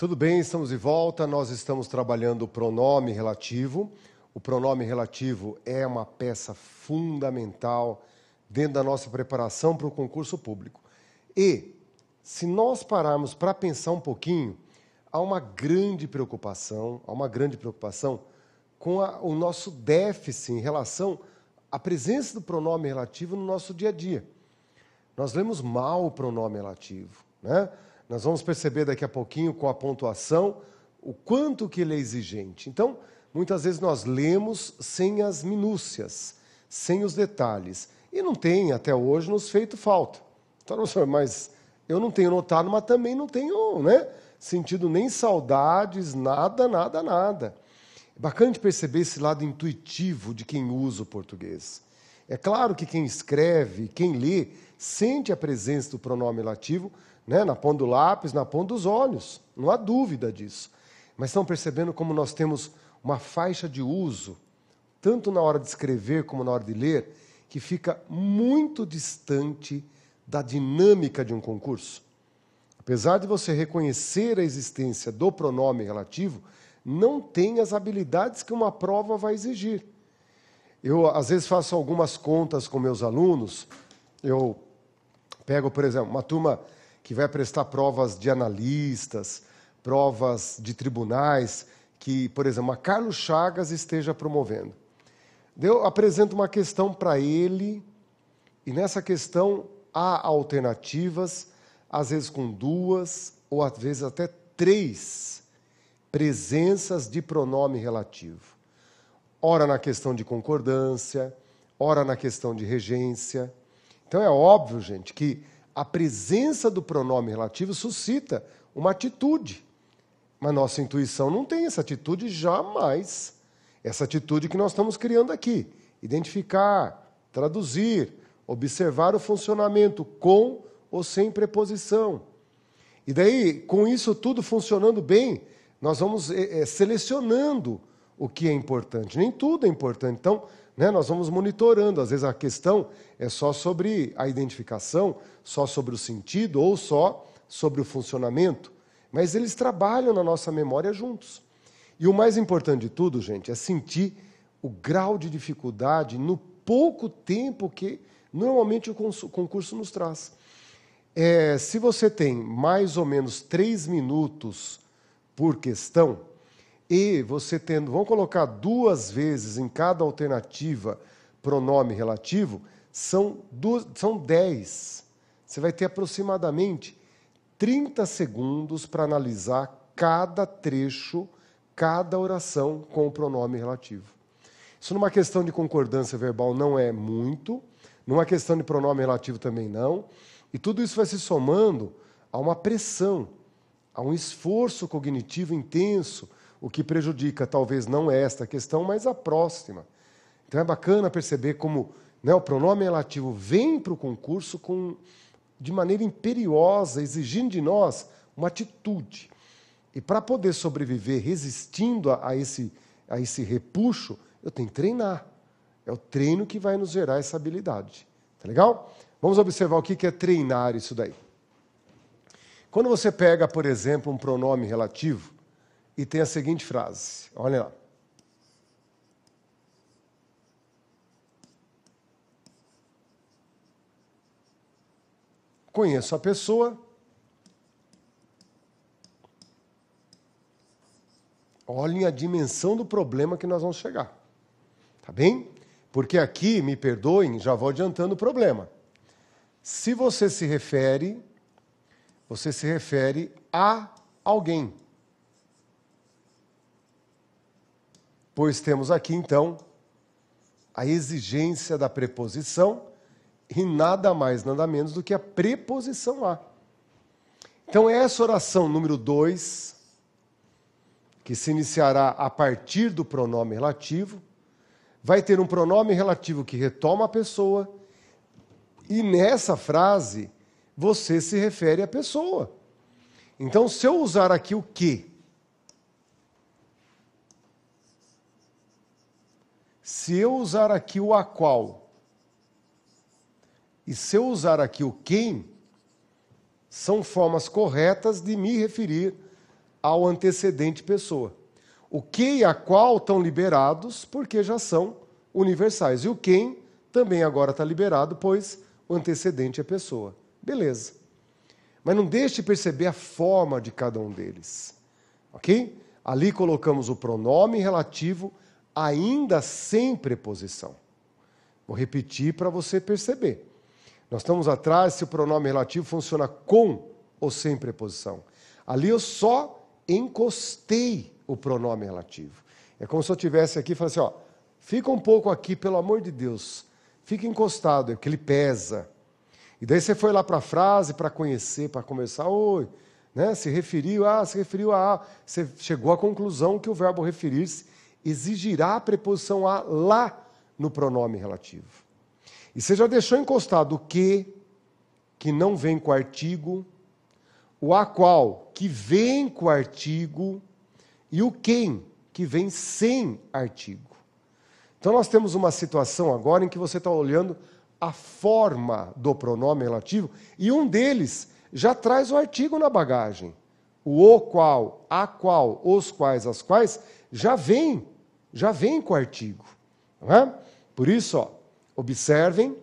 Tudo bem, estamos de volta. Nós estamos trabalhando o pronome relativo. O pronome relativo é uma peça fundamental dentro da nossa preparação para o concurso público. E, se nós pararmos para pensar um pouquinho, há uma grande preocupação, há uma grande preocupação com a, o nosso déficit em relação à presença do pronome relativo no nosso dia a dia. Nós lemos mal o pronome relativo, né? Nós vamos perceber daqui a pouquinho com a pontuação o quanto que ele é exigente. Então, muitas vezes nós lemos sem as minúcias, sem os detalhes, e não tem até hoje nos feito falta. Então, mas eu não tenho notado, mas também não tenho, né, sentido nem saudades, nada, nada, nada. É bacana de perceber esse lado intuitivo de quem usa o português. É claro que quem escreve, quem lê, sente a presença do pronome lativo, né? na ponta do lápis, na ponta dos olhos, não há dúvida disso. Mas estão percebendo como nós temos uma faixa de uso, tanto na hora de escrever como na hora de ler, que fica muito distante da dinâmica de um concurso. Apesar de você reconhecer a existência do pronome relativo, não tem as habilidades que uma prova vai exigir. Eu, às vezes, faço algumas contas com meus alunos. Eu pego, por exemplo, uma turma que vai prestar provas de analistas, provas de tribunais, que, por exemplo, a Carlos Chagas esteja promovendo. Eu apresento uma questão para ele, e nessa questão há alternativas, às vezes com duas, ou às vezes até três presenças de pronome relativo. Ora na questão de concordância, ora na questão de regência. Então é óbvio, gente, que a presença do pronome relativo suscita uma atitude. Mas nossa intuição não tem essa atitude jamais. Essa atitude que nós estamos criando aqui: identificar, traduzir, observar o funcionamento com ou sem preposição. E daí, com isso tudo funcionando bem, nós vamos é, selecionando o que é importante. Nem tudo é importante. Então, né? Nós vamos monitorando, às vezes a questão é só sobre a identificação, só sobre o sentido ou só sobre o funcionamento. Mas eles trabalham na nossa memória juntos. E o mais importante de tudo, gente, é sentir o grau de dificuldade no pouco tempo que normalmente o concurso nos traz. É, se você tem mais ou menos três minutos por questão, e você tendo, vamos colocar duas vezes em cada alternativa pronome relativo, são, duas, são dez Você vai ter aproximadamente 30 segundos para analisar cada trecho, cada oração com o pronome relativo. Isso numa questão de concordância verbal não é muito, numa questão de pronome relativo também não, e tudo isso vai se somando a uma pressão, a um esforço cognitivo intenso o que prejudica talvez não é esta questão, mas a próxima. Então é bacana perceber como né, o pronome relativo vem para o concurso com, de maneira imperiosa, exigindo de nós uma atitude. E para poder sobreviver resistindo a, a, esse, a esse repuxo, eu tenho que treinar. É o treino que vai nos gerar essa habilidade. Tá legal? Vamos observar o que é treinar isso daí. Quando você pega, por exemplo, um pronome relativo, e tem a seguinte frase: olha lá. Conheço a pessoa. Olhem a dimensão do problema que nós vamos chegar. Tá bem? Porque aqui, me perdoem, já vou adiantando o problema. Se você se refere, você se refere a alguém. pois temos aqui então a exigência da preposição e nada mais, nada menos do que a preposição a. Então, é essa oração número 2, que se iniciará a partir do pronome relativo, vai ter um pronome relativo que retoma a pessoa, e nessa frase você se refere à pessoa. Então, se eu usar aqui o que Se eu usar aqui o a qual e se eu usar aqui o quem, são formas corretas de me referir ao antecedente pessoa. O que e a qual estão liberados porque já são universais. E o quem também agora está liberado, pois o antecedente é pessoa. Beleza. Mas não deixe de perceber a forma de cada um deles. Ok? Ali colocamos o pronome relativo ainda sem preposição. Vou repetir para você perceber. Nós estamos atrás se o pronome relativo funciona com ou sem preposição. Ali eu só encostei o pronome relativo. É como se eu tivesse aqui e falasse, ó, fica um pouco aqui, pelo amor de Deus. Fica encostado, é porque ele pesa. E daí você foi lá para a frase, para conhecer, para começar. oi, né? Se referiu a, se referiu a, você chegou à conclusão que o verbo referir-se exigirá a preposição a lá no pronome relativo. E você já deixou encostado o que, que não vem com artigo, o a qual, que vem com artigo, e o quem, que vem sem artigo. Então nós temos uma situação agora em que você está olhando a forma do pronome relativo, e um deles já traz o artigo na bagagem. O o qual, a qual, os quais, as quais, já vem já vem com o artigo. É? Por isso, ó, observem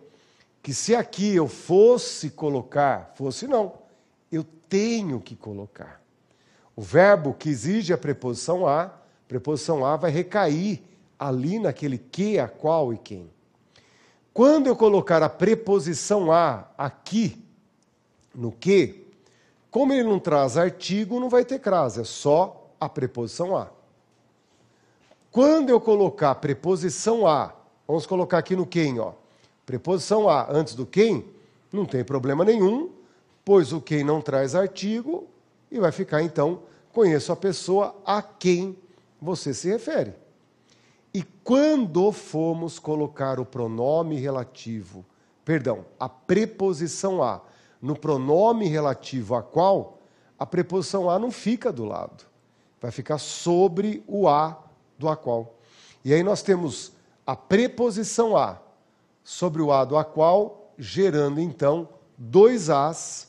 que se aqui eu fosse colocar, fosse não, eu tenho que colocar. O verbo que exige a preposição a, a preposição a vai recair ali naquele que, a qual e quem. Quando eu colocar a preposição a aqui, no que, como ele não traz artigo, não vai ter crase, é só a preposição a. Quando eu colocar preposição a, vamos colocar aqui no quem, ó. Preposição a antes do quem, não tem problema nenhum, pois o quem não traz artigo e vai ficar então conheço a pessoa a quem você se refere. E quando formos colocar o pronome relativo, perdão, a preposição a no pronome relativo a qual, a preposição a não fica do lado. Vai ficar sobre o a do a qual. E aí nós temos a preposição a sobre o a do a qual, gerando então dois as,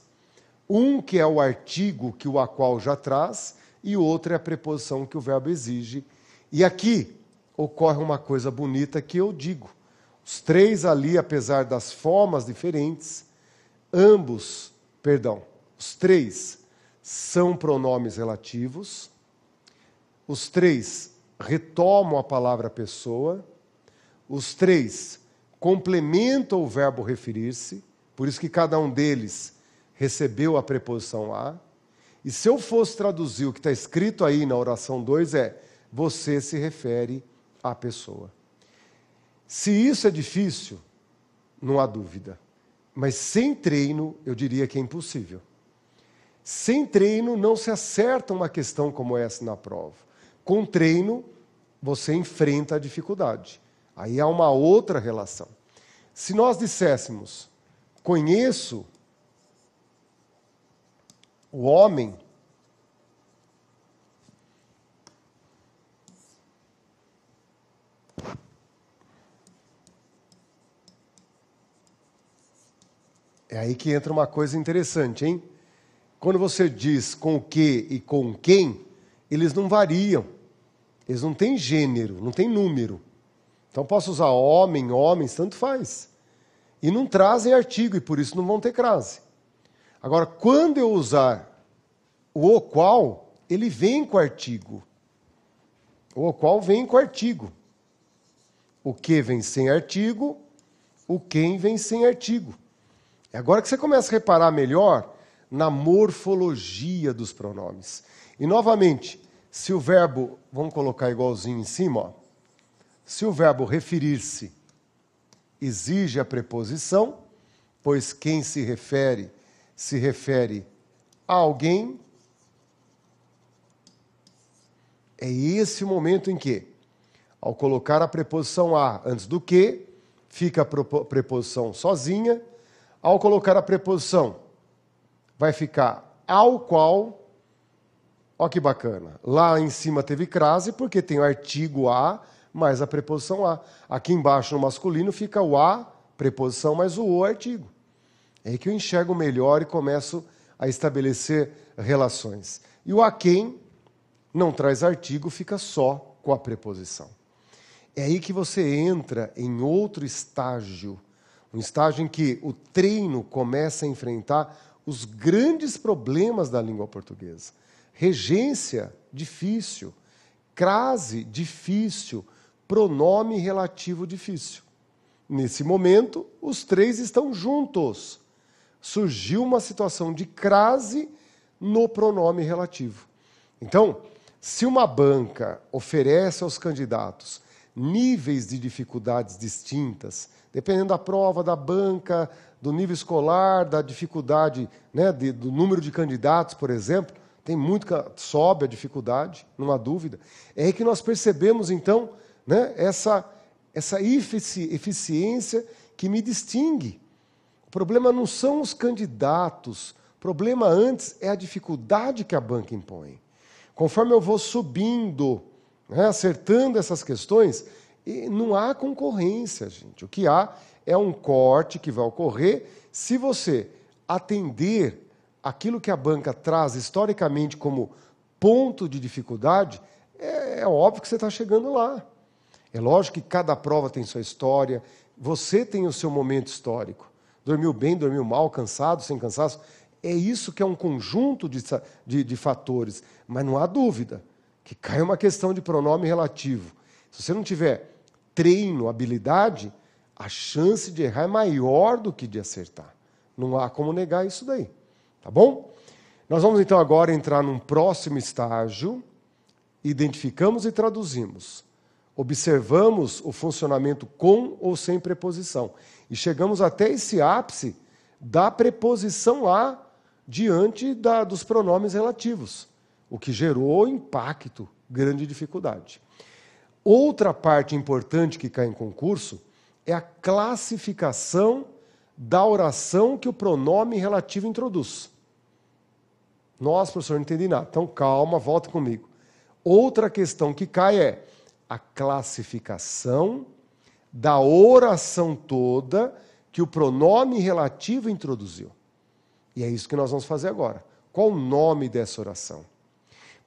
um que é o artigo que o a qual já traz e o outro é a preposição que o verbo exige. E aqui ocorre uma coisa bonita que eu digo. Os três ali, apesar das formas diferentes, ambos, perdão, os três são pronomes relativos. Os três retomam a palavra pessoa. Os três complementam o verbo referir-se, por isso que cada um deles recebeu a preposição a. E se eu fosse traduzir o que está escrito aí na oração 2 é: você se refere à pessoa. Se isso é difícil, não há dúvida. Mas sem treino, eu diria que é impossível. Sem treino, não se acerta uma questão como essa na prova. Com treino, você enfrenta a dificuldade. Aí há uma outra relação. Se nós disséssemos, conheço o homem, É aí que entra uma coisa interessante, hein? Quando você diz com o que e com quem, eles não variam. Eles não têm gênero, não têm número. Então posso usar homem, homens, tanto faz. E não trazem artigo e por isso não vão ter crase. Agora, quando eu usar o o qual, ele vem com artigo. O qual vem com artigo. O que vem sem artigo, o quem vem sem artigo. É agora que você começa a reparar melhor na morfologia dos pronomes. E novamente, se o verbo, vamos colocar igualzinho em cima, ó, se o verbo referir-se exige a preposição, pois quem se refere se refere a alguém, é esse o momento em que, ao colocar a preposição a antes do que, fica a preposição sozinha, ao colocar a preposição, vai ficar ao qual Olha que bacana. Lá em cima teve crase, porque tem o artigo a mais a preposição a. Aqui embaixo no masculino fica o a, preposição, mais o o artigo. É aí que eu enxergo melhor e começo a estabelecer relações. E o a quem não traz artigo, fica só com a preposição. É aí que você entra em outro estágio, um estágio em que o treino começa a enfrentar os grandes problemas da língua portuguesa. Regência, difícil. Crase, difícil. Pronome relativo, difícil. Nesse momento, os três estão juntos. Surgiu uma situação de crase no pronome relativo. Então, se uma banca oferece aos candidatos níveis de dificuldades distintas, dependendo da prova da banca, do nível escolar, da dificuldade, né, de, do número de candidatos, por exemplo, tem muito que sobe a dificuldade, não há dúvida. É que nós percebemos, então, né, essa, essa eficiência que me distingue. O problema não são os candidatos, o problema antes é a dificuldade que a banca impõe. Conforme eu vou subindo, né, acertando essas questões, não há concorrência, gente. O que há é um corte que vai ocorrer se você atender aquilo que a banca traz historicamente como ponto de dificuldade, é, é óbvio que você está chegando lá. É lógico que cada prova tem sua história, você tem o seu momento histórico. Dormiu bem, dormiu mal, cansado, sem cansaço. É isso que é um conjunto de, de, de fatores. Mas não há dúvida que cai uma questão de pronome relativo. Se você não tiver treino, habilidade, a chance de errar é maior do que de acertar. Não há como negar isso daí. Tá bom? Nós vamos então agora entrar num próximo estágio. Identificamos e traduzimos. Observamos o funcionamento com ou sem preposição. E chegamos até esse ápice da preposição a diante da, dos pronomes relativos, o que gerou impacto, grande dificuldade. Outra parte importante que cai em concurso é a classificação da oração que o pronome relativo introduz. Nossa, professor, não entendi nada. Então, calma, volta comigo. Outra questão que cai é a classificação da oração toda que o pronome relativo introduziu. E é isso que nós vamos fazer agora. Qual o nome dessa oração?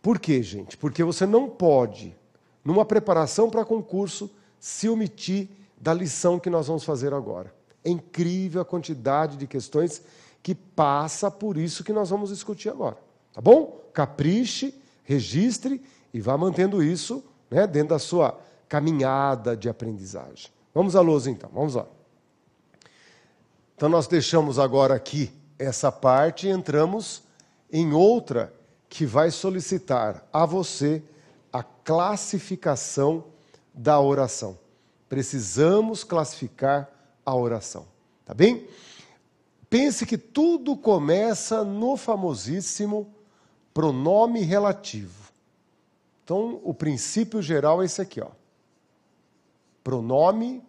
Por quê, gente? Porque você não pode, numa preparação para concurso, se omitir da lição que nós vamos fazer agora. É incrível a quantidade de questões que passa por isso que nós vamos discutir agora. Tá bom? Capriche, registre e vá mantendo isso né, dentro da sua caminhada de aprendizagem. Vamos à luz então, vamos lá. Então nós deixamos agora aqui essa parte e entramos em outra que vai solicitar a você a classificação da oração. Precisamos classificar a oração. Tá bem? Pense que tudo começa no famosíssimo pronome relativo. Então, o princípio geral é esse aqui, ó. Pronome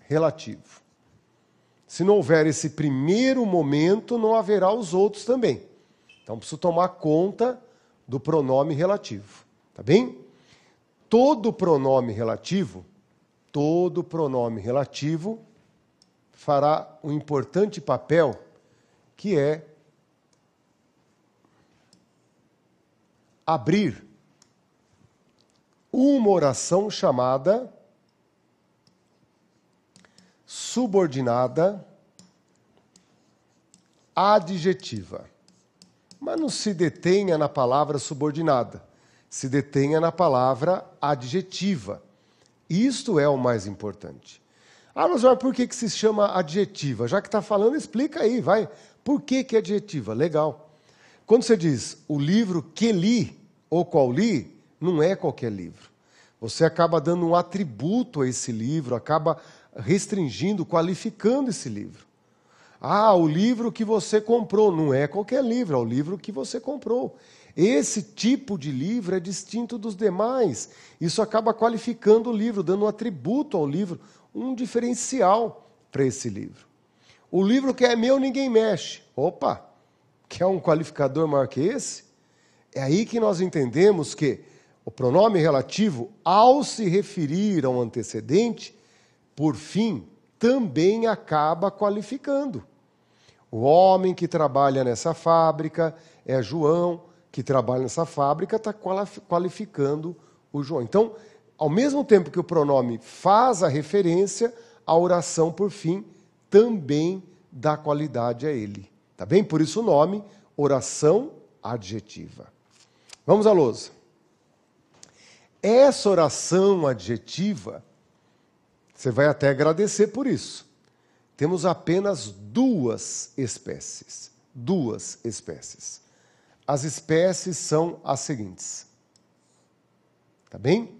relativo. Se não houver esse primeiro momento, não haverá os outros também. Então, preciso tomar conta do pronome relativo, tá bem? Todo pronome relativo todo pronome relativo fará um importante papel que é abrir uma oração chamada subordinada adjetiva. Mas não se detenha na palavra subordinada, se detenha na palavra adjetiva. Isto é o mais importante. Ah, mas por que, que se chama adjetiva? Já que está falando, explica aí, vai. Por que, que é adjetiva? Legal. Quando você diz o livro que li ou qual li, não é qualquer livro. Você acaba dando um atributo a esse livro, acaba restringindo, qualificando esse livro. Ah, o livro que você comprou não é qualquer livro, é o livro que você comprou. Esse tipo de livro é distinto dos demais. Isso acaba qualificando o livro, dando um atributo ao livro, um diferencial para esse livro. O livro que é meu, ninguém mexe. Opa! Quer um qualificador maior que esse? É aí que nós entendemos que o pronome relativo, ao se referir a um antecedente, por fim, também acaba qualificando. O homem que trabalha nessa fábrica é João, que trabalha nessa fábrica está qualificando o João. Então, ao mesmo tempo que o pronome faz a referência, a oração, por fim, também dá qualidade a ele. Tá bem? Por isso o nome, oração adjetiva. Vamos à lousa. Essa oração adjetiva, você vai até agradecer por isso. Temos apenas duas espécies. Duas espécies as espécies são as seguintes. Tá bem?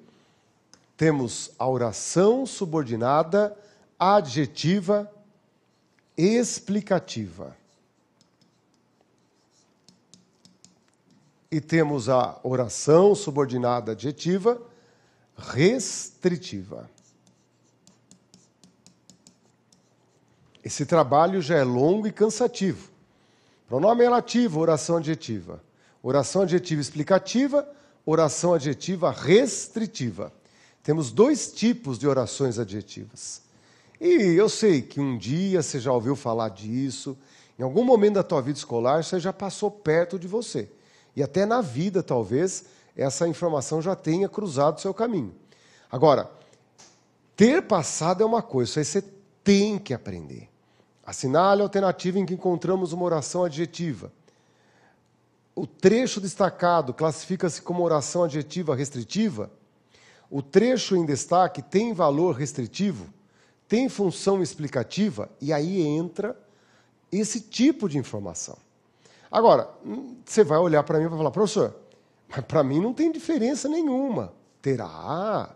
Temos a oração subordinada, adjetiva, explicativa. E temos a oração subordinada adjetiva restritiva. Esse trabalho já é longo e cansativo. Pronome relativo, oração adjetiva. Oração adjetiva explicativa, oração adjetiva restritiva. Temos dois tipos de orações adjetivas. E eu sei que um dia você já ouviu falar disso, em algum momento da tua vida escolar você já passou perto de você. E até na vida, talvez, essa informação já tenha cruzado o seu caminho. Agora, ter passado é uma coisa, isso aí você tem que aprender. Assinale a alternativa em que encontramos uma oração adjetiva. O trecho destacado classifica-se como oração adjetiva restritiva. O trecho em destaque tem valor restritivo, tem função explicativa, e aí entra esse tipo de informação. Agora, hum, você vai olhar para mim e vai falar, professor, mas para mim não tem diferença nenhuma. Terá.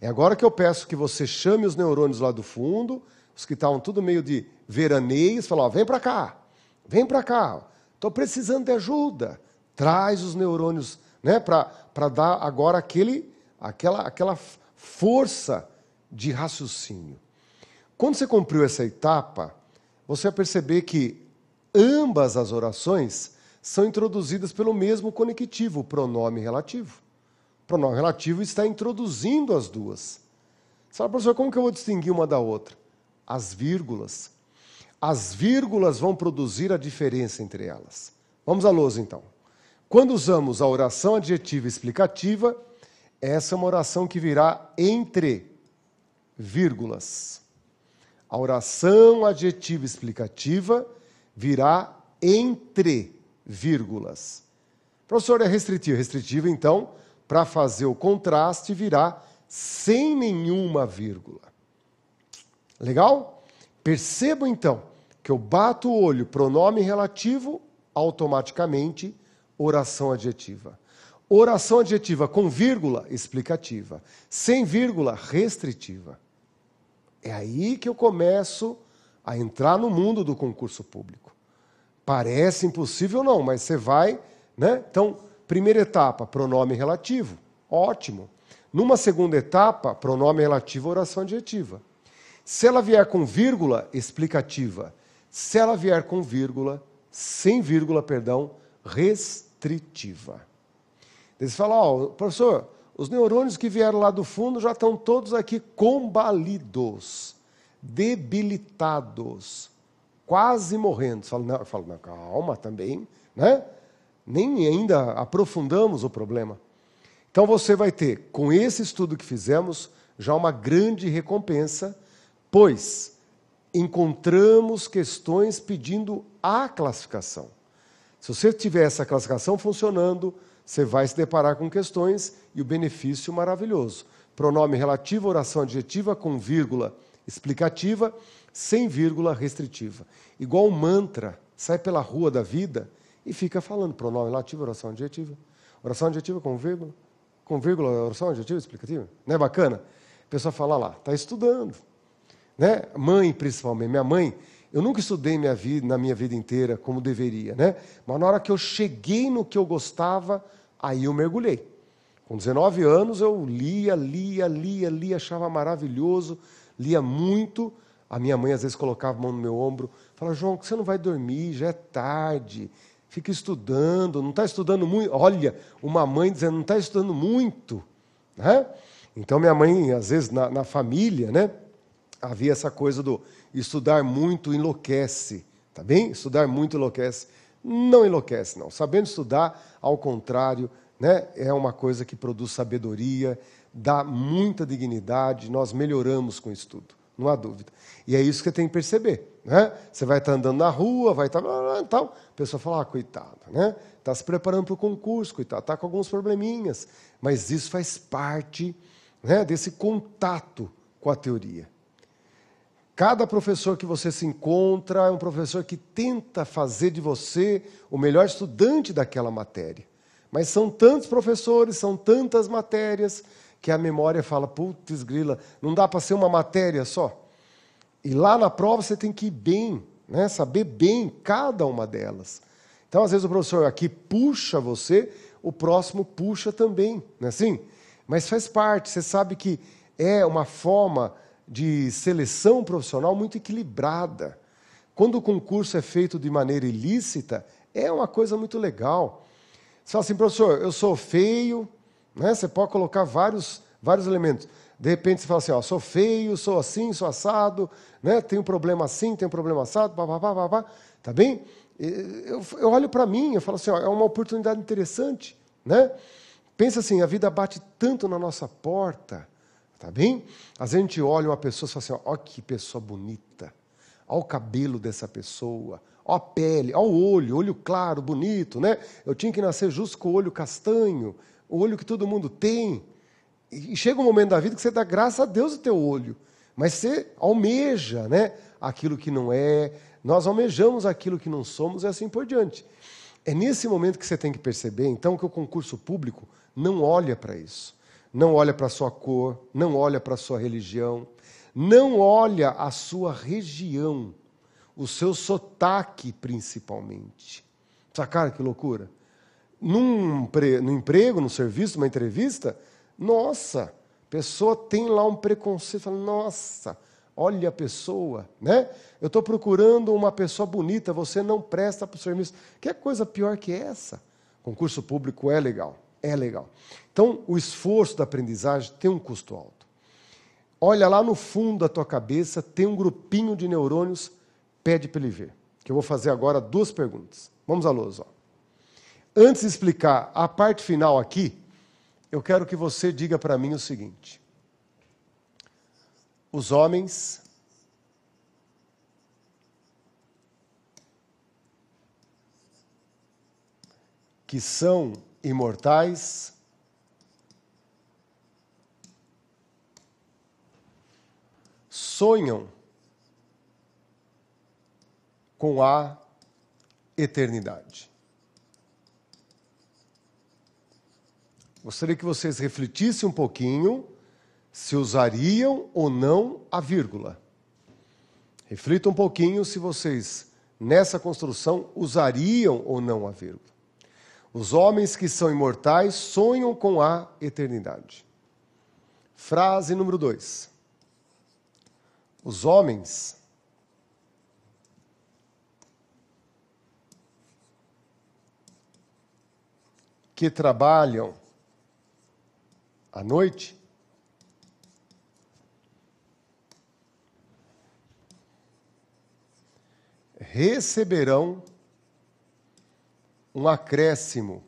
É agora que eu peço que você chame os neurônios lá do fundo os que estavam tudo meio de veraneios falavam: vem para cá, vem para cá, estou precisando de ajuda. Traz os neurônios né, para dar agora aquele, aquela, aquela força de raciocínio. Quando você cumpriu essa etapa, você vai perceber que ambas as orações são introduzidas pelo mesmo conectivo, o pronome relativo. O pronome relativo está introduzindo as duas. Você fala, professor, como que eu vou distinguir uma da outra? as vírgulas. As vírgulas vão produzir a diferença entre elas. Vamos à lousa então. Quando usamos a oração adjetiva explicativa, essa é uma oração que virá entre vírgulas. A oração adjetiva explicativa virá entre vírgulas. Professor, é restritivo. Restritivo, então, para fazer o contraste, virá sem nenhuma vírgula. Legal? Percebo então que eu bato o olho, pronome relativo, automaticamente oração adjetiva. Oração adjetiva com vírgula explicativa, sem vírgula restritiva. É aí que eu começo a entrar no mundo do concurso público. Parece impossível não, mas você vai, né? Então, primeira etapa, pronome relativo. Ótimo. Numa segunda etapa, pronome relativo, oração adjetiva. Se ela vier com vírgula, explicativa. Se ela vier com vírgula, sem vírgula, perdão, restritiva. Eles falam, ó, oh, professor, os neurônios que vieram lá do fundo já estão todos aqui combalidos, debilitados, quase morrendo. fala, não, eu falo, não, calma também, né? Nem ainda aprofundamos o problema. Então você vai ter, com esse estudo que fizemos, já uma grande recompensa pois encontramos questões pedindo a classificação. Se você tiver essa classificação funcionando, você vai se deparar com questões e o benefício maravilhoso. Pronome relativo, oração adjetiva com vírgula explicativa, sem vírgula restritiva. Igual mantra, sai pela rua da vida e fica falando pronome relativo, oração adjetiva. Oração adjetiva com vírgula, com vírgula, oração adjetiva explicativa. Não é bacana? A pessoa fala lá, está estudando, né? Mãe, principalmente. Minha mãe, eu nunca estudei minha vida, na minha vida inteira como deveria, né? Mas na hora que eu cheguei no que eu gostava, aí eu mergulhei. Com 19 anos eu lia, lia, lia, lia, achava maravilhoso, lia muito. A minha mãe às vezes colocava a mão no meu ombro, falava: "João, você não vai dormir, já é tarde. Fica estudando, não está estudando muito". Olha, uma mãe dizendo: "Não está estudando muito", né? Então minha mãe às vezes na, na família, né? havia essa coisa do estudar muito enlouquece, tá bem? Estudar muito enlouquece. Não enlouquece, não. Sabendo estudar, ao contrário, né, é uma coisa que produz sabedoria, dá muita dignidade, nós melhoramos com o estudo, não há dúvida. E é isso que você tem que perceber. Né? Você vai estar andando na rua, vai estar. Tal. A pessoa fala, ah, coitado, né? Está se preparando para o concurso, coitado, está com alguns probleminhas. Mas isso faz parte né, desse contato com a teoria. Cada professor que você se encontra é um professor que tenta fazer de você o melhor estudante daquela matéria. Mas são tantos professores, são tantas matérias, que a memória fala: putz, grila, não dá para ser uma matéria só. E lá na prova você tem que ir bem, né? saber bem cada uma delas. Então, às vezes, o professor aqui puxa você, o próximo puxa também, não é assim? Mas faz parte, você sabe que é uma forma de seleção profissional muito equilibrada. Quando o concurso é feito de maneira ilícita, é uma coisa muito legal. Você fala assim, professor, eu sou feio, né? você pode colocar vários, vários elementos. De repente você fala assim, ó, sou feio, sou assim, sou assado, né? tenho um problema assim, tenho um problema assado, papapá, papapá. Tá bem? Eu, eu olho para mim, eu falo assim, ó, é uma oportunidade interessante. Né? Pensa assim, a vida bate tanto na nossa porta Tá bem? Às vezes a gente olha uma pessoa e fala assim: ó, ó que pessoa bonita. Ó o cabelo dessa pessoa. Ó a pele. Ó o olho. Olho claro, bonito, né? Eu tinha que nascer justo com o olho castanho. O olho que todo mundo tem. E chega um momento da vida que você dá graça a Deus o teu olho. Mas você almeja, né? Aquilo que não é. Nós almejamos aquilo que não somos e assim por diante. É nesse momento que você tem que perceber, então, que o concurso público não olha para isso não olha para a sua cor, não olha para a sua religião, não olha a sua região, o seu sotaque principalmente. Sacaram que loucura? Num, no emprego, no serviço, numa entrevista, nossa, pessoa tem lá um preconceito, nossa, olha a pessoa, né? Eu estou procurando uma pessoa bonita, você não presta para o serviço. Que coisa pior que essa? Concurso público é legal é legal. Então, o esforço da aprendizagem tem um custo alto. Olha lá no fundo da tua cabeça, tem um grupinho de neurônios, pede para ele ver. Que eu vou fazer agora duas perguntas. Vamos à luz. Ó. Antes de explicar a parte final aqui, eu quero que você diga para mim o seguinte: os homens que são imortais. Sonham com a eternidade. Gostaria que vocês refletissem um pouquinho se usariam ou não a vírgula. Reflita um pouquinho se vocês, nessa construção, usariam ou não a vírgula. Os homens que são imortais sonham com a eternidade. Frase número 2. Os homens que trabalham à noite receberão um acréscimo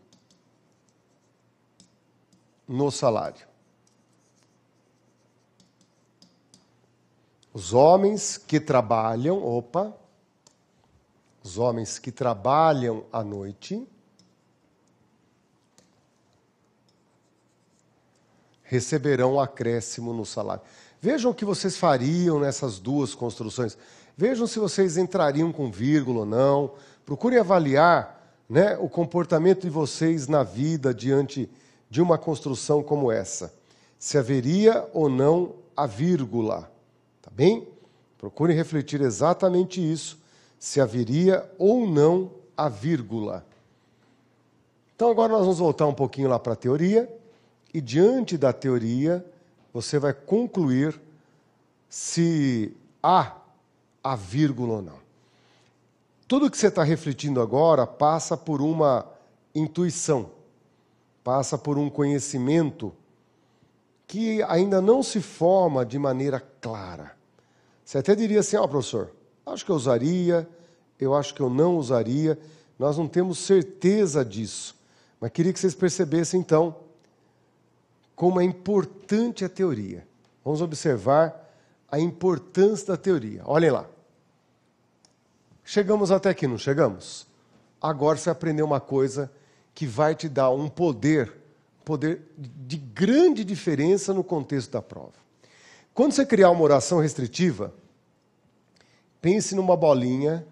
no salário. Os homens que trabalham, opa, os homens que trabalham à noite receberão acréscimo no salário. Vejam o que vocês fariam nessas duas construções. Vejam se vocês entrariam com vírgula ou não. Procurem avaliar né, o comportamento de vocês na vida diante de uma construção como essa. Se haveria ou não a vírgula. Tá bem? Procure refletir exatamente isso. Se haveria ou não a vírgula. Então, agora nós vamos voltar um pouquinho lá para a teoria. E diante da teoria, você vai concluir se há a vírgula ou não. Tudo que você está refletindo agora passa por uma intuição, passa por um conhecimento que ainda não se forma de maneira clara. Você até diria assim: ó, oh, professor, acho que eu usaria, eu acho que eu não usaria, nós não temos certeza disso. Mas queria que vocês percebessem então como é importante a teoria. Vamos observar a importância da teoria. Olhem lá. Chegamos até aqui, não chegamos? Agora você aprendeu uma coisa que vai te dar um poder, poder de grande diferença no contexto da prova. Quando você criar uma oração restritiva, pense numa bolinha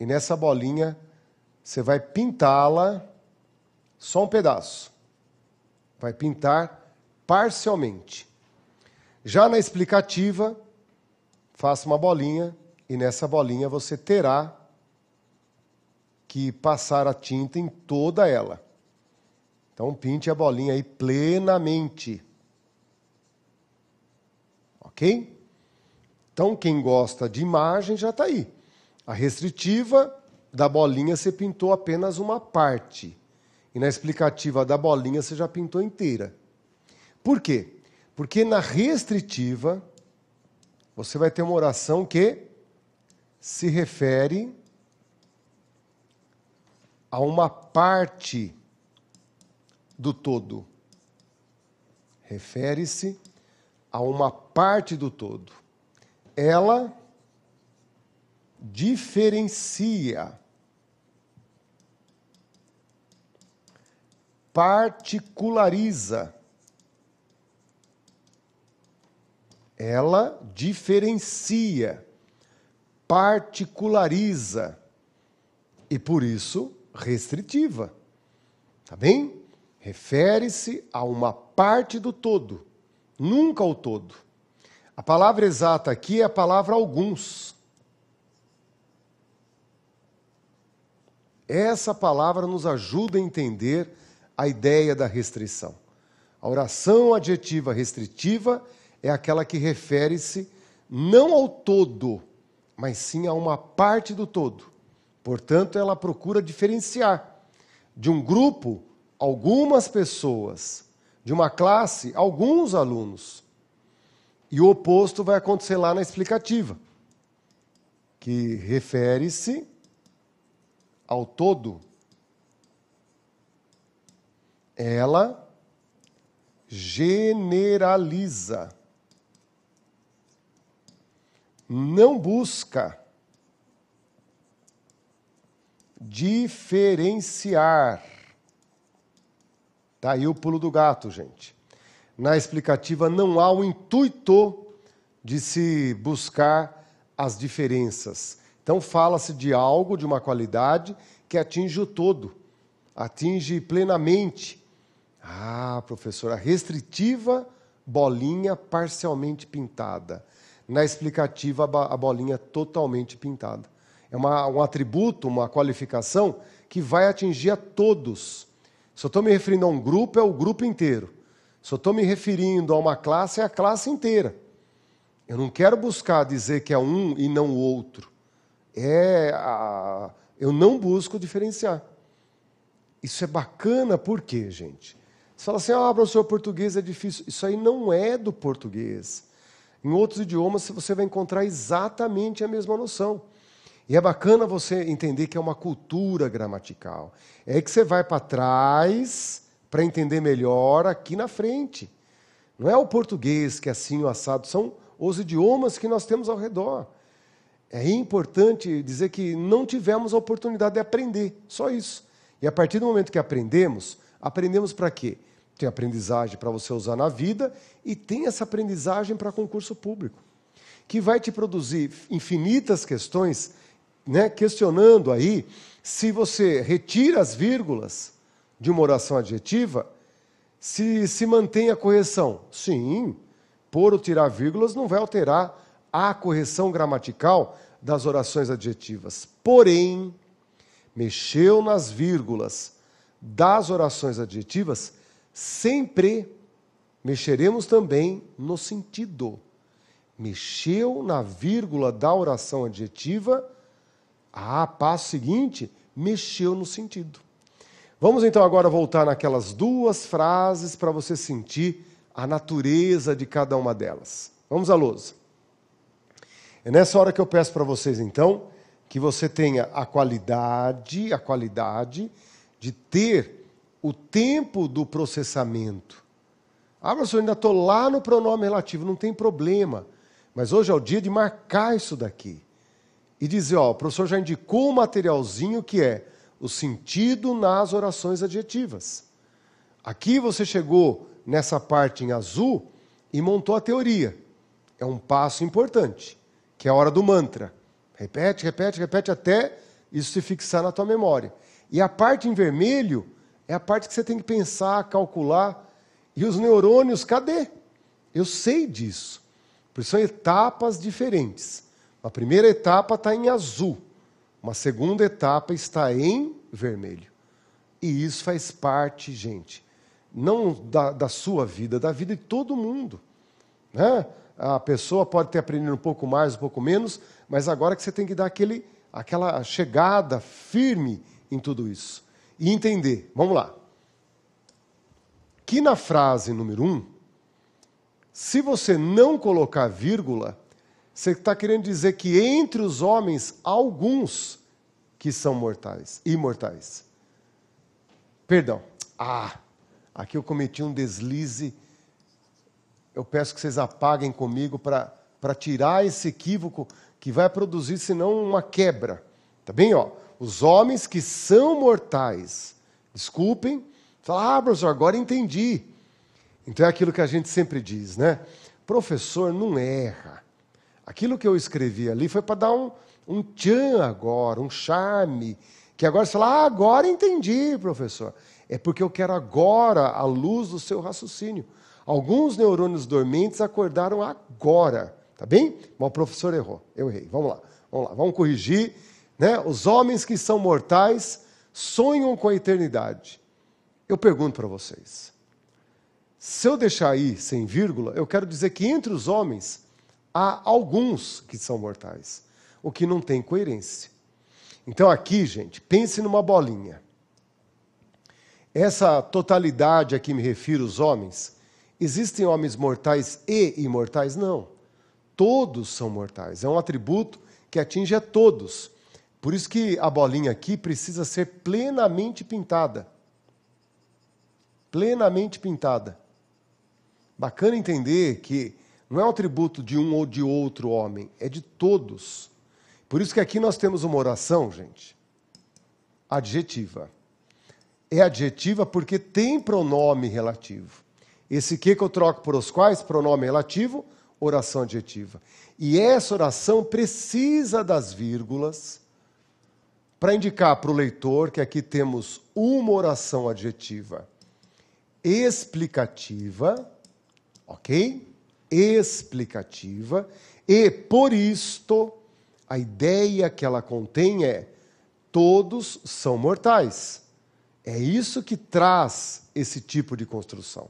e nessa bolinha você vai pintá-la só um pedaço. Vai pintar parcialmente. Já na explicativa, faça uma bolinha e nessa bolinha você terá que passar a tinta em toda ela. Então pinte a bolinha aí plenamente. Ok? Então quem gosta de imagem já está aí. A restritiva da bolinha você pintou apenas uma parte. E na explicativa da bolinha você já pintou inteira. Por quê? Porque na restritiva você vai ter uma oração que se refere a uma parte do todo. Refere-se a uma parte do todo. Ela diferencia particulariza. Ela diferencia particulariza e, por isso, restritiva. Tá bem? Refere-se a uma parte do todo, nunca ao todo. A palavra exata aqui é a palavra alguns. Essa palavra nos ajuda a entender a ideia da restrição. A oração adjetiva restritiva é aquela que refere-se não ao todo, mas sim a uma parte do todo. Portanto, ela procura diferenciar de um grupo algumas pessoas, de uma classe alguns alunos. E o oposto vai acontecer lá na explicativa, que refere-se ao todo. Ela generaliza não busca diferenciar. Tá aí o pulo do gato, gente. Na explicativa não há o intuito de se buscar as diferenças. Então fala-se de algo, de uma qualidade que atinge o todo, atinge plenamente. Ah, professora, restritiva, bolinha parcialmente pintada na explicativa a bolinha totalmente pintada. É uma, um atributo, uma qualificação que vai atingir a todos. Se eu estou me referindo a um grupo, é o grupo inteiro. Se eu estou me referindo a uma classe, é a classe inteira. Eu não quero buscar dizer que é um e não o outro. É a... Eu não busco diferenciar. Isso é bacana, por quê, gente? Você fala assim, ah, professor, português é difícil. Isso aí não é do português. Em outros idiomas você vai encontrar exatamente a mesma noção. E é bacana você entender que é uma cultura gramatical. É que você vai para trás para entender melhor aqui na frente. Não é o português que é assim o assado, são os idiomas que nós temos ao redor. É importante dizer que não tivemos a oportunidade de aprender, só isso. E a partir do momento que aprendemos, aprendemos para quê? Tem aprendizagem para você usar na vida e tem essa aprendizagem para concurso público, que vai te produzir infinitas questões, né, questionando aí se você retira as vírgulas de uma oração adjetiva, se se mantém a correção. Sim, pôr ou tirar vírgulas não vai alterar a correção gramatical das orações adjetivas. Porém, mexeu nas vírgulas das orações adjetivas, sempre mexeremos também no sentido. Mexeu na vírgula da oração adjetiva, a passo seguinte, mexeu no sentido. Vamos então agora voltar naquelas duas frases para você sentir a natureza de cada uma delas. Vamos à lousa. É nessa hora que eu peço para vocês então que você tenha a qualidade, a qualidade de ter o tempo do processamento. Ah, professor, ainda estou lá no pronome relativo, não tem problema. Mas hoje é o dia de marcar isso daqui. E dizer, ó, o professor já indicou o um materialzinho que é o sentido nas orações adjetivas. Aqui você chegou nessa parte em azul e montou a teoria. É um passo importante, que é a hora do mantra. Repete, repete, repete até isso se fixar na tua memória. E a parte em vermelho é a parte que você tem que pensar, calcular. E os neurônios, cadê? Eu sei disso. Porque são etapas diferentes. A primeira etapa está em azul, uma segunda etapa está em vermelho. E isso faz parte, gente, não da, da sua vida, da vida de todo mundo. Né? A pessoa pode ter aprendido um pouco mais, um pouco menos, mas agora que você tem que dar aquele, aquela chegada firme em tudo isso e entender. Vamos lá. Que na frase número um, se você não colocar vírgula, você está querendo dizer que entre os homens há alguns que são mortais, imortais. Perdão. Ah, aqui eu cometi um deslize. Eu peço que vocês apaguem comigo para tirar esse equívoco que vai produzir, senão, uma quebra. Tá bem? Ó, os homens que são mortais. Desculpem, fala, ah, professor, agora entendi. Então é aquilo que a gente sempre diz, né? Professor não erra. Aquilo que eu escrevi ali foi para dar um, um tchan agora, um charme, que agora você fala, ah, agora entendi, professor. É porque eu quero agora a luz do seu raciocínio. Alguns neurônios dormentes acordaram agora, tá bem? Mas o professor errou, eu errei. Vamos lá, vamos lá, vamos corrigir né? Os homens que são mortais sonham com a eternidade. Eu pergunto para vocês: se eu deixar aí sem vírgula, eu quero dizer que entre os homens há alguns que são mortais, o que não tem coerência. Então, aqui, gente, pense numa bolinha. Essa totalidade a que me refiro, os homens, existem homens mortais e imortais? Não. Todos são mortais. É um atributo que atinge a todos. Por isso que a bolinha aqui precisa ser plenamente pintada. Plenamente pintada. Bacana entender que não é um atributo de um ou de outro homem, é de todos. Por isso que aqui nós temos uma oração, gente, adjetiva. É adjetiva porque tem pronome relativo. Esse que que eu troco por os quais, pronome relativo, oração adjetiva. E essa oração precisa das vírgulas para indicar para o leitor que aqui temos uma oração adjetiva explicativa, ok? Explicativa, e por isto a ideia que ela contém é: todos são mortais. É isso que traz esse tipo de construção.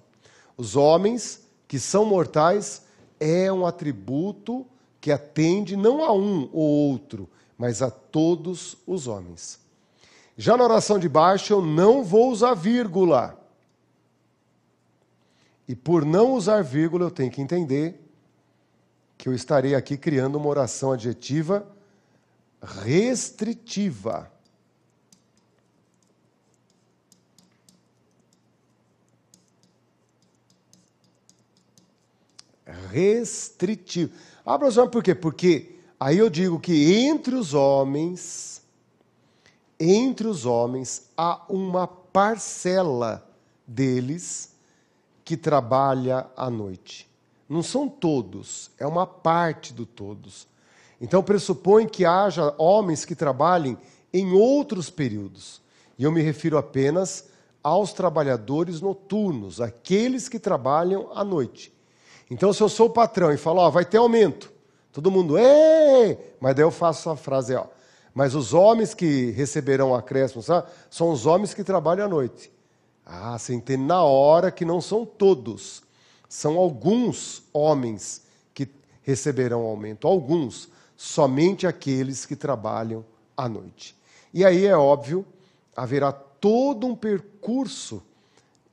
Os homens que são mortais é um atributo que atende não a um ou outro, mas a todos os homens. Já na oração de baixo, eu não vou usar vírgula. E por não usar vírgula, eu tenho que entender que eu estarei aqui criando uma oração adjetiva restritiva. Restritivo. Abra os olhos por quê? Porque Aí eu digo que entre os homens, entre os homens, há uma parcela deles que trabalha à noite. Não são todos, é uma parte do todos. Então pressupõe que haja homens que trabalhem em outros períodos. E eu me refiro apenas aos trabalhadores noturnos, aqueles que trabalham à noite. Então, se eu sou patrão e falo, ó, vai ter aumento, Todo mundo, ei! Mas daí eu faço a frase, ó. Mas os homens que receberão acréscimo são os homens que trabalham à noite. Ah, você entende na hora que não são todos. São alguns homens que receberão aumento. Alguns. Somente aqueles que trabalham à noite. E aí é óbvio, haverá todo um percurso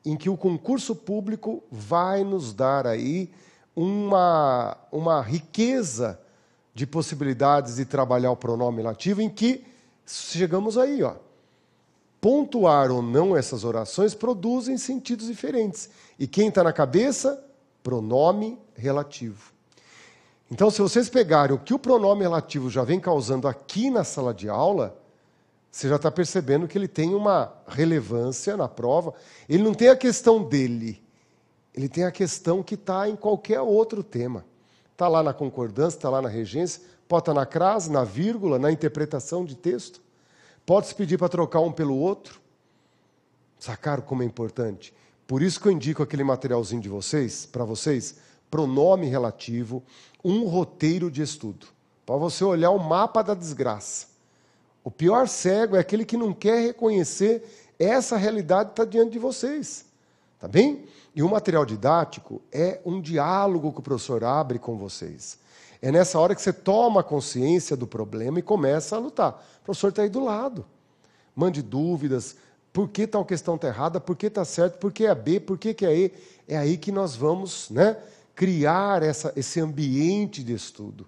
em que o concurso público vai nos dar aí uma, uma riqueza de possibilidades de trabalhar o pronome lativo em que chegamos aí, ó. Pontuar ou não essas orações produzem sentidos diferentes. E quem está na cabeça? Pronome relativo. Então, se vocês pegarem o que o pronome relativo já vem causando aqui na sala de aula, você já está percebendo que ele tem uma relevância na prova. Ele não tem a questão dele, ele tem a questão que está em qualquer outro tema. Está lá na concordância, está lá na regência, pode estar tá na crase, na vírgula, na interpretação de texto. Pode-se pedir para trocar um pelo outro. Sacaram como é importante? Por isso que eu indico aquele materialzinho de vocês, para vocês, pronome relativo, um roteiro de estudo. Para você olhar o mapa da desgraça. O pior cego é aquele que não quer reconhecer essa realidade que está diante de vocês. Tá bem? E o material didático é um diálogo que o professor abre com vocês. É nessa hora que você toma consciência do problema e começa a lutar. O professor está aí do lado. Mande dúvidas. Por que tal questão está errada? Por que está certo? Por que é B? Por que, que é E? É aí que nós vamos né, criar essa, esse ambiente de estudo.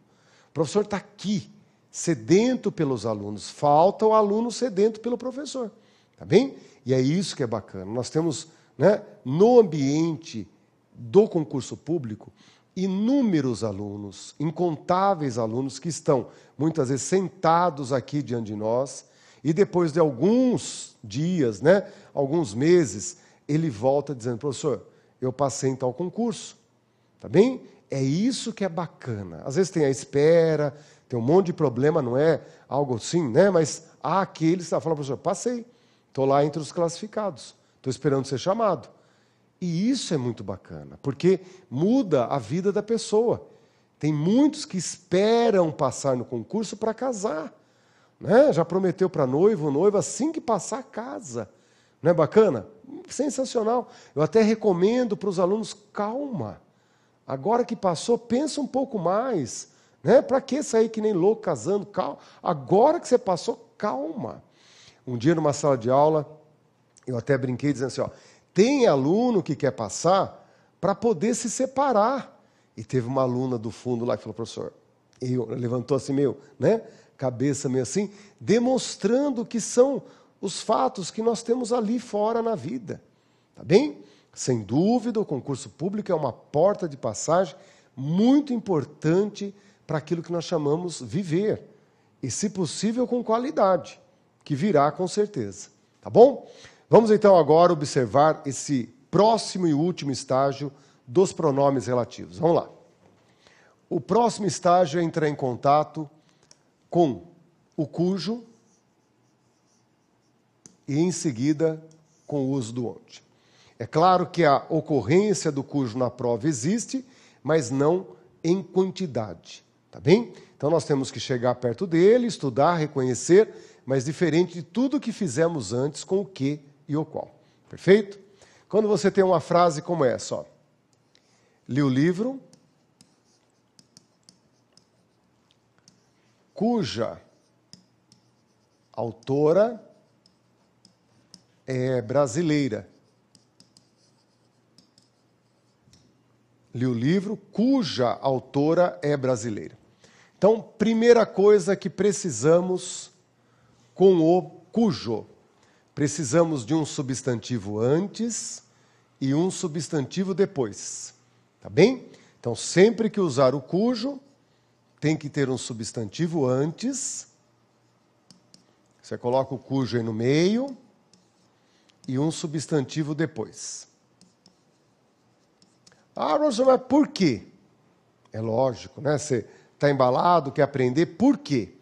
O professor está aqui, sedento pelos alunos. Falta o aluno sedento pelo professor. Tá bem? E é isso que é bacana. Nós temos né? No ambiente do concurso público, inúmeros alunos, incontáveis alunos que estão muitas vezes sentados aqui diante de nós e depois de alguns dias, né, alguns meses, ele volta dizendo: "Professor, eu passei em tal concurso". Tá bem? É isso que é bacana. Às vezes tem a espera, tem um monte de problema, não é algo assim, né? Mas há aqueles que falam, professor, passei, estou lá entre os classificados. Estou esperando ser chamado. E isso é muito bacana, porque muda a vida da pessoa. Tem muitos que esperam passar no concurso para casar. Né? Já prometeu para noivo, noiva, assim que passar, casa. Não é bacana? Sensacional. Eu até recomendo para os alunos, calma. Agora que passou, pensa um pouco mais. Né? Para que sair que nem louco casando? Calma. Agora que você passou, calma. Um dia, numa sala de aula, eu até brinquei dizendo assim: ó, tem aluno que quer passar para poder se separar. E teve uma aluna do fundo lá que falou, professor, e levantou assim meio, né? Cabeça meio assim, demonstrando que são os fatos que nós temos ali fora na vida. Tá bem? Sem dúvida, o concurso público é uma porta de passagem muito importante para aquilo que nós chamamos viver. E, se possível, com qualidade, que virá com certeza. Tá bom? Vamos então agora observar esse próximo e último estágio dos pronomes relativos. Vamos lá. O próximo estágio é entrar em contato com o cujo e em seguida com o uso do onde. É claro que a ocorrência do cujo na prova existe, mas não em quantidade, tá bem? Então nós temos que chegar perto dele, estudar, reconhecer, mas diferente de tudo que fizemos antes com o que e o qual. Perfeito? Quando você tem uma frase como essa, ó, li o livro cuja autora é brasileira. Li o livro cuja autora é brasileira. Então, primeira coisa que precisamos com o cujo precisamos de um substantivo antes e um substantivo depois. Tá bem? Então, sempre que usar o cujo, tem que ter um substantivo antes. Você coloca o cujo aí no meio e um substantivo depois. Ah, Rosa, mas por quê? É lógico, né? Você está embalado, quer aprender, por quê?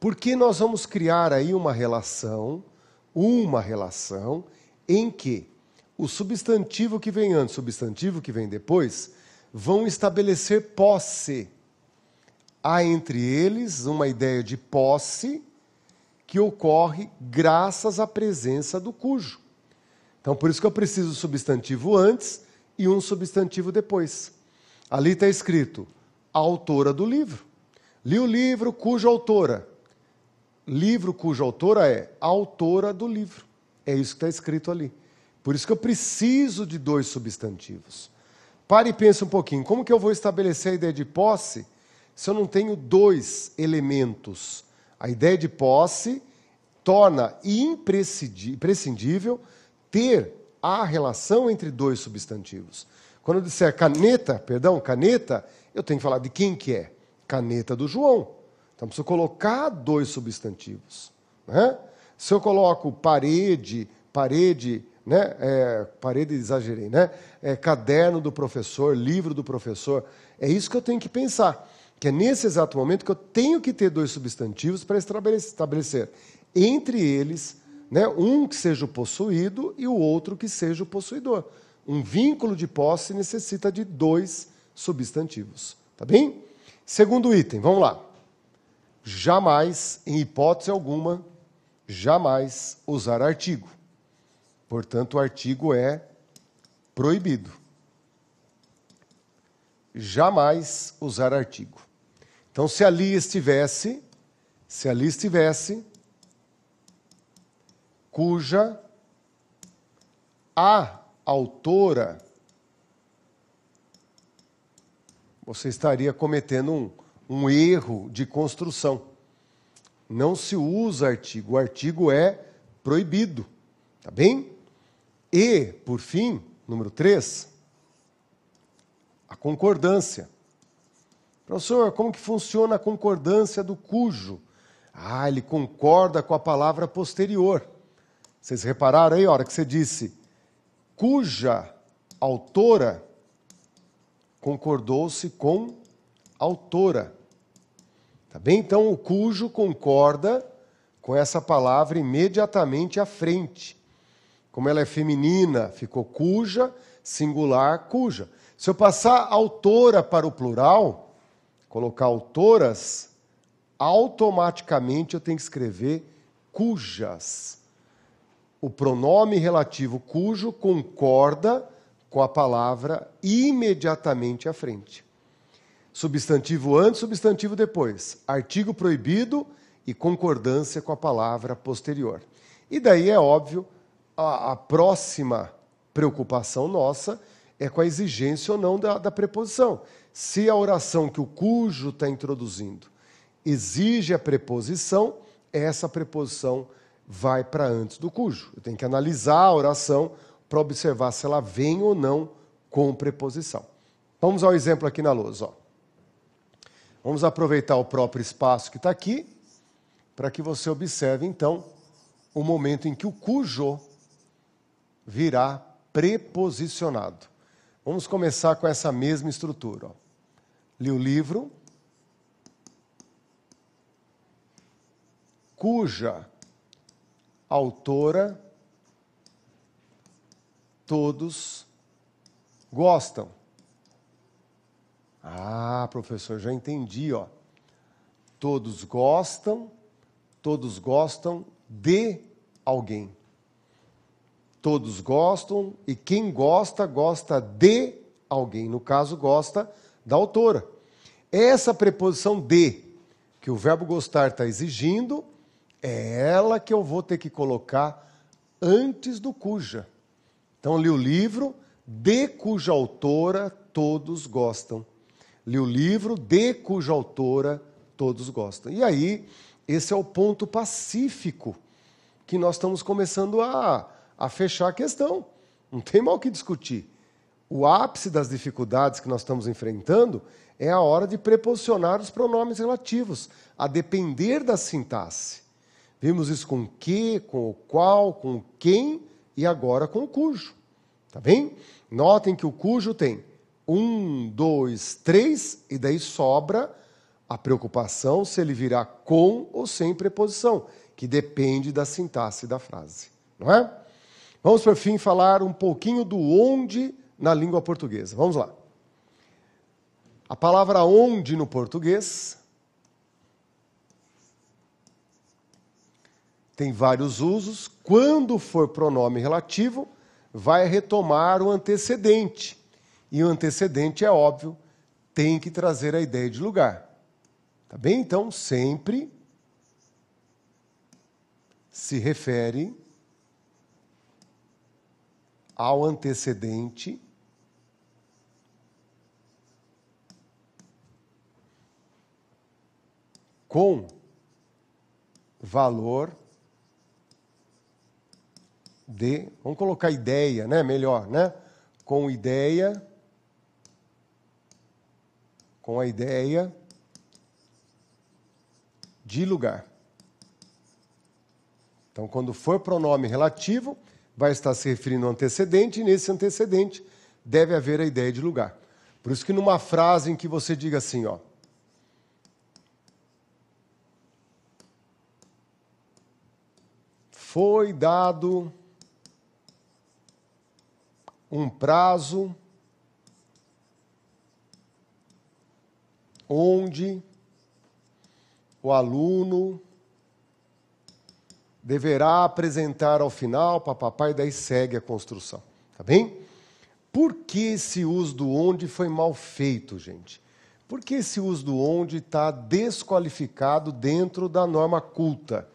Porque nós vamos criar aí uma relação uma relação em que o substantivo que vem antes, o substantivo que vem depois, vão estabelecer posse. Há entre eles uma ideia de posse que ocorre graças à presença do cujo. Então, por isso que eu preciso do substantivo antes e um substantivo depois. Ali está escrito a autora do livro. Li o livro cuja autora livro cuja autora é a autora do livro. É isso que está escrito ali. Por isso que eu preciso de dois substantivos. Pare e pense um pouquinho. Como que eu vou estabelecer a ideia de posse se eu não tenho dois elementos? A ideia de posse torna imprescindível ter a relação entre dois substantivos. Quando eu disser caneta, perdão, caneta, eu tenho que falar de quem que é? Caneta do João. Então preciso colocar dois substantivos. Né? Se eu coloco parede, parede, né? É, parede exagerei, né? É, caderno do professor, livro do professor, é isso que eu tenho que pensar. Que é nesse exato momento que eu tenho que ter dois substantivos para estabelecer entre eles né, um que seja o possuído e o outro que seja o possuidor. Um vínculo de posse necessita de dois substantivos. Tá bem? Segundo item, vamos lá jamais, em hipótese alguma, jamais usar artigo. Portanto, o artigo é proibido. Jamais usar artigo. Então, se ali estivesse, se ali estivesse, cuja a autora, você estaria cometendo um um erro de construção. Não se usa artigo, o artigo é proibido, tá bem? E, por fim, número 3, a concordância. Professor, como que funciona a concordância do cujo? Ah, ele concorda com a palavra posterior. Vocês repararam aí, a hora que você disse cuja autora concordou-se com autora. Tá bem? Então, o cujo concorda com essa palavra imediatamente à frente. Como ela é feminina, ficou cuja, singular, cuja. Se eu passar autora para o plural, colocar autoras, automaticamente eu tenho que escrever cujas. O pronome relativo cujo concorda com a palavra imediatamente à frente. Substantivo antes, substantivo depois. Artigo proibido e concordância com a palavra posterior. E daí é óbvio, a, a próxima preocupação nossa é com a exigência ou não da, da preposição. Se a oração que o cujo está introduzindo exige a preposição, essa preposição vai para antes do cujo. Eu tenho que analisar a oração para observar se ela vem ou não com preposição. Vamos ao exemplo aqui na lousa. Ó. Vamos aproveitar o próprio espaço que está aqui para que você observe então o momento em que o cujo virá preposicionado. Vamos começar com essa mesma estrutura. Li o livro, cuja autora todos gostam. Ah, professor, já entendi, ó. Todos gostam, todos gostam de alguém. Todos gostam e quem gosta gosta de alguém, no caso gosta da autora. Essa preposição de que o verbo gostar está exigindo, é ela que eu vou ter que colocar antes do cuja. Então li o livro de cuja autora todos gostam li o livro de cuja autora todos gostam. E aí, esse é o ponto pacífico que nós estamos começando a, a fechar a questão. Não tem mal que discutir. O ápice das dificuldades que nós estamos enfrentando é a hora de preposicionar os pronomes relativos, a depender da sintaxe. Vimos isso com que, com o qual, com quem e agora com o cujo. Tá bem? Notem que o cujo tem um, dois, três, e daí sobra a preocupação se ele virá com ou sem preposição, que depende da sintaxe da frase, não é? Vamos, por fim, falar um pouquinho do onde na língua portuguesa. Vamos lá. A palavra onde no português tem vários usos. Quando for pronome relativo, vai retomar o antecedente. E o antecedente, é óbvio, tem que trazer a ideia de lugar. Tá bem? Então, sempre se refere ao antecedente com valor de, vamos colocar ideia, né? Melhor, né? Com ideia com a ideia de lugar. Então, quando for pronome relativo, vai estar se referindo ao antecedente, e nesse antecedente deve haver a ideia de lugar. Por isso que numa frase em que você diga assim, ó, foi dado um prazo onde o aluno deverá apresentar ao final, papapá, e daí segue a construção. Tá bem? Por que esse uso do onde foi mal feito, gente? Porque esse uso do onde está desqualificado dentro da norma culta.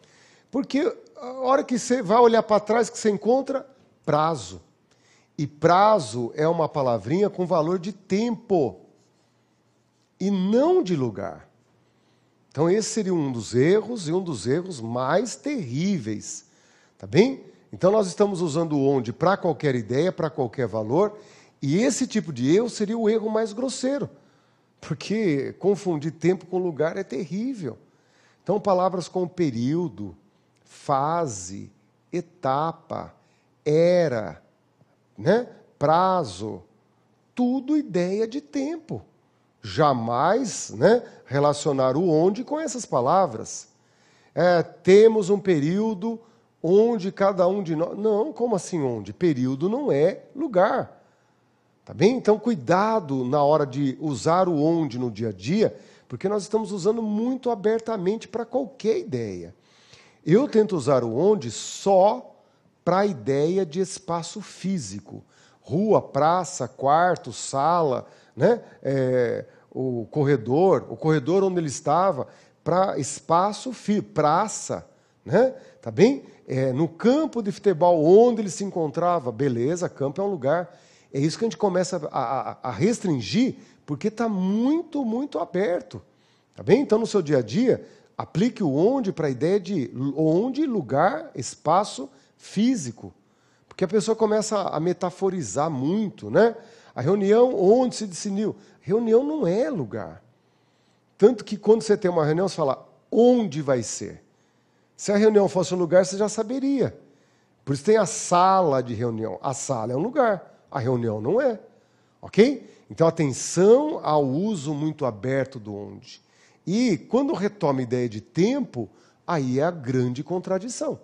Porque a hora que você vai olhar para trás, que você encontra prazo. E prazo é uma palavrinha com valor de tempo e não de lugar. Então, esse seria um dos erros e um dos erros mais terríveis. Tá bem? Então, nós estamos usando o onde para qualquer ideia, para qualquer valor, e esse tipo de erro seria o erro mais grosseiro, porque confundir tempo com lugar é terrível. Então, palavras como período, fase, etapa, era, né? prazo, tudo ideia de tempo jamais né, relacionar o onde com essas palavras. É, temos um período onde cada um de nós. Não, como assim onde? Período não é lugar. Tá bem? Então, cuidado na hora de usar o onde no dia a dia, porque nós estamos usando muito abertamente para qualquer ideia. Eu tento usar o onde só para a ideia de espaço físico. Rua, praça, quarto, sala, né? É, o corredor, o corredor onde ele estava, para espaço, praça, né? Tá bem? É, no campo de futebol onde ele se encontrava, beleza, campo é um lugar. É isso que a gente começa a, a, a restringir, porque está muito, muito aberto. Tá bem? Então, no seu dia a dia, aplique o onde para a ideia de onde, lugar, espaço físico. Porque a pessoa começa a metaforizar muito, né? A reunião onde se decidiu. Reunião não é lugar. Tanto que quando você tem uma reunião, você fala onde vai ser. Se a reunião fosse um lugar, você já saberia. Por isso tem a sala de reunião. A sala é um lugar, a reunião não é. Ok? Então, atenção ao uso muito aberto do onde. E quando retoma a ideia de tempo, aí é a grande contradição.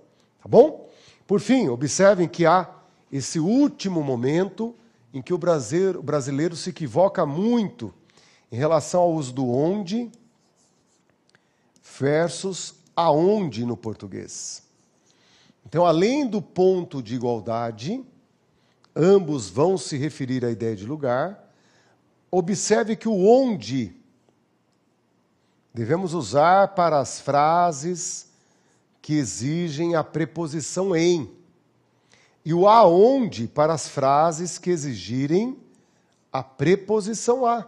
Tá bom? Por fim, observem que há esse último momento em que o brasileiro, brasileiro se equivoca muito em relação ao uso do onde versus aonde no português. Então, além do ponto de igualdade, ambos vão se referir à ideia de lugar. Observe que o onde devemos usar para as frases que exigem a preposição em e o aonde para as frases que exigirem a preposição a.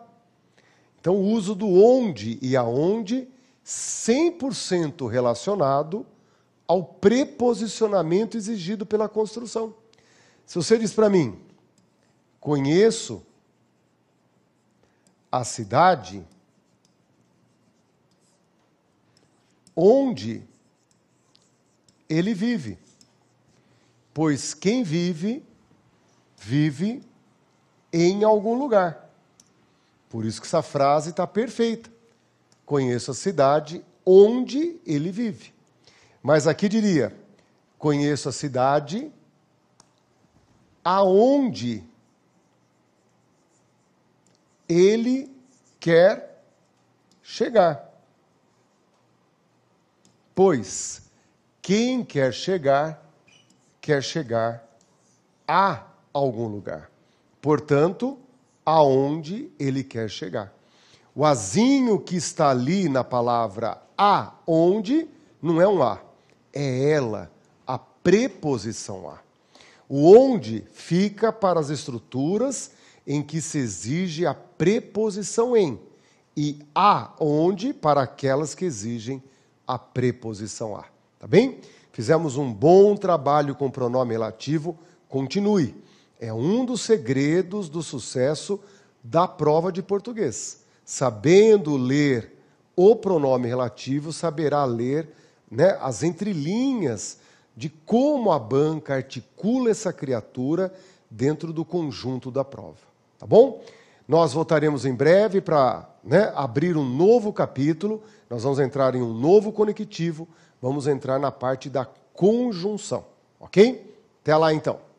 Então, o uso do onde e aonde 100% relacionado ao preposicionamento exigido pela construção. Se você diz para mim, conheço a cidade onde ele vive. Pois quem vive, vive em algum lugar. Por isso que essa frase está perfeita. Conheço a cidade onde ele vive. Mas aqui diria: conheço a cidade aonde ele quer chegar. Pois quem quer chegar quer chegar a algum lugar. Portanto, aonde ele quer chegar. O azinho que está ali na palavra aonde não é um a, é ela, a preposição a. O onde fica para as estruturas em que se exige a preposição em e aonde para aquelas que exigem a preposição a, tá bem? fizemos um bom trabalho com o pronome relativo, continue. É um dos segredos do sucesso da prova de português. Sabendo ler o pronome relativo, saberá ler né, as entrelinhas de como a banca articula essa criatura dentro do conjunto da prova. Tá bom? Nós voltaremos em breve para né, abrir um novo capítulo. Nós vamos entrar em um novo conectivo vamos entrar na parte da conjunção, ok? Até lá então.